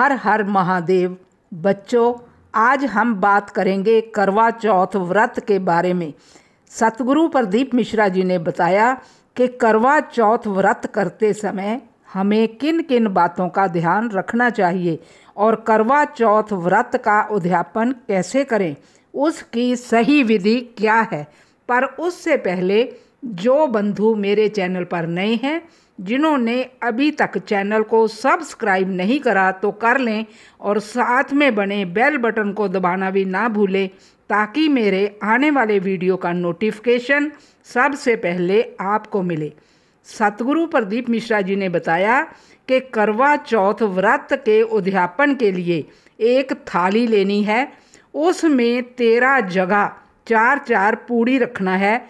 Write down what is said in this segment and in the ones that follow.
हर हर महादेव बच्चों आज हम बात करेंगे करवा चौथ व्रत के बारे में सतगुरु प्रदीप मिश्रा जी ने बताया कि करवा चौथ व्रत करते समय हमें किन किन बातों का ध्यान रखना चाहिए और करवा चौथ व्रत का उद्यापन कैसे करें उसकी सही विधि क्या है पर उससे पहले जो बंधु मेरे चैनल पर नए हैं जिन्होंने अभी तक चैनल को सब्सक्राइब नहीं करा तो कर लें और साथ में बने बेल बटन को दबाना भी ना भूलें ताकि मेरे आने वाले वीडियो का नोटिफिकेशन सबसे पहले आपको मिले सतगुरु प्रदीप मिश्रा जी ने बताया कि करवा चौथ व्रत के उद्यापन के लिए एक थाली लेनी है उसमें तेरह जगह चार चार पूड़ी रखना है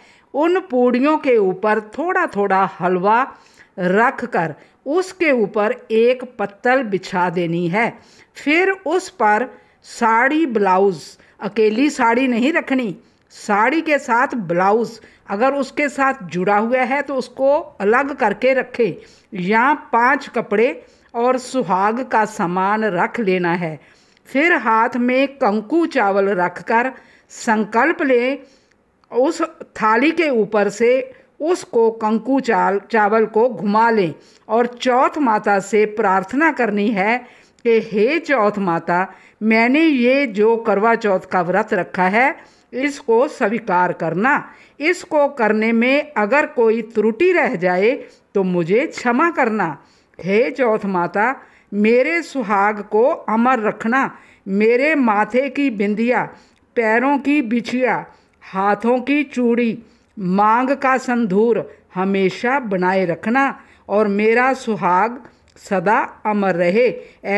उन पूड़ियों के ऊपर थोड़ा थोड़ा हलवा रख कर उसके ऊपर एक पत्तल बिछा देनी है फिर उस पर साड़ी ब्लाउज़ अकेली साड़ी नहीं रखनी साड़ी के साथ ब्लाउज़ अगर उसके साथ जुड़ा हुआ है तो उसको अलग करके रखें या पांच कपड़े और सुहाग का सामान रख लेना है फिर हाथ में कंकु चावल रखकर संकल्प लें उस थाली के ऊपर से उसको कंकु चाल चावल को घुमा लें और चौथ माता से प्रार्थना करनी है कि हे चौथ माता मैंने ये जो करवा चौथ का व्रत रखा है इसको स्वीकार करना इसको करने में अगर कोई त्रुटि रह जाए तो मुझे क्षमा करना हे चौथ माता मेरे सुहाग को अमर रखना मेरे माथे की बिंदिया पैरों की बिछिया हाथों की चूड़ी मांग का संधूर हमेशा बनाए रखना और मेरा सुहाग सदा अमर रहे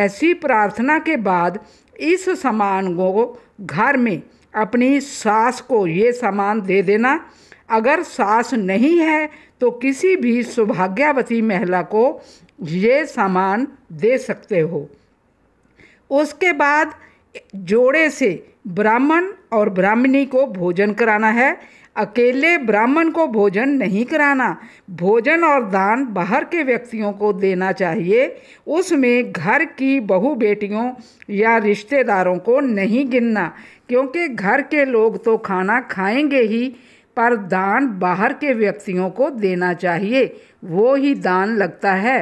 ऐसी प्रार्थना के बाद इस सामान को घर में अपनी सास को ये सामान दे देना अगर सास नहीं है तो किसी भी सौभाग्यवती महिला को ये सामान दे सकते हो उसके बाद जोड़े से ब्राह्मण और ब्राह्मणी को भोजन कराना है अकेले ब्राह्मण को भोजन नहीं कराना भोजन और दान बाहर के व्यक्तियों को देना चाहिए उसमें घर की बहू बेटियों या रिश्तेदारों को नहीं गिनना क्योंकि घर के लोग तो खाना खाएंगे ही पर दान बाहर के व्यक्तियों को देना चाहिए वो ही दान लगता है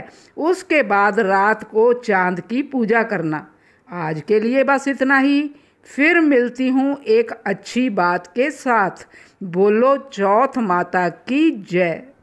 उसके बाद रात को चांद की पूजा करना आज के लिए बस इतना ही फिर मिलती हूँ एक अच्छी बात के साथ बोलो चौथ माता की जय